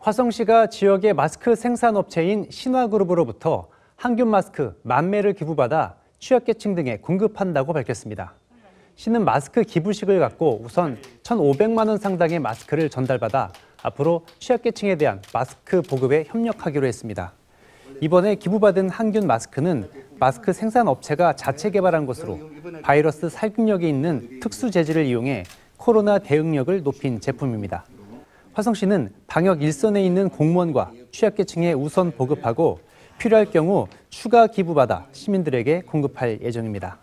화성시가 지역의 마스크 생산업체인 신화그룹으로부터 항균 마스크 만매를 기부받아 취약계층 등에 공급한다고 밝혔습니다. 시는 마스크 기부식을 갖고 우선 1,500만 원 상당의 마스크를 전달받아 앞으로 취약계층에 대한 마스크 보급에 협력하기로 했습니다. 이번에 기부받은 항균 마스크는 마스크 생산 업체가 자체 개발한 것으로 바이러스 살균력이 있는 특수 재질을 이용해 코로나 대응력을 높인 제품입니다. 화성시는 방역 일선에 있는 공무원과 취약계층에 우선 보급하고 필요할 경우 추가 기부받아 시민들에게 공급할 예정입니다.